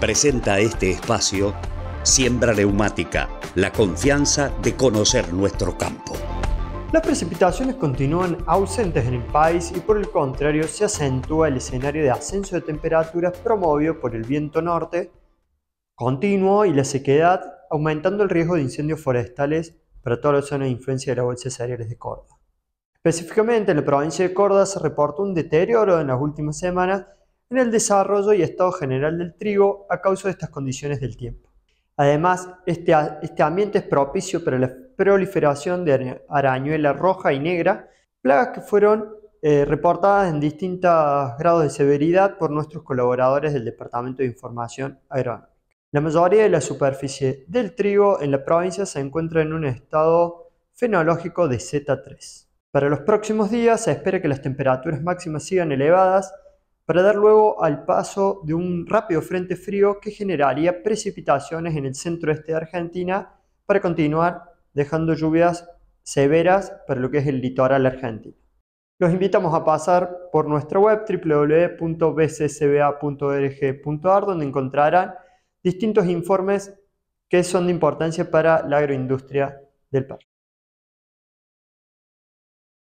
presenta este espacio Siembra Neumática, la confianza de conocer nuestro campo. Las precipitaciones continúan ausentes en el país y por el contrario se acentúa el escenario de ascenso de temperaturas promovido por el viento norte continuo y la sequedad, aumentando el riesgo de incendios forestales para toda la zona de influencia de las bolsas aéreas de Córdoba. Específicamente en la provincia de Córdoba se reportó un deterioro en las últimas semanas en el desarrollo y estado general del trigo a causa de estas condiciones del tiempo. Además, este, este ambiente es propicio para la proliferación de arañuela roja y negra, plagas que fueron eh, reportadas en distintos grados de severidad por nuestros colaboradores del Departamento de Información Aérea. La mayoría de la superficie del trigo en la provincia se encuentra en un estado fenológico de Z3. Para los próximos días se espera que las temperaturas máximas sigan elevadas para dar luego al paso de un rápido frente frío que generaría precipitaciones en el centro-este de Argentina para continuar dejando lluvias severas para lo que es el litoral argentino. Los invitamos a pasar por nuestra web www.bccba.org.ar donde encontrarán distintos informes que son de importancia para la agroindustria del parque.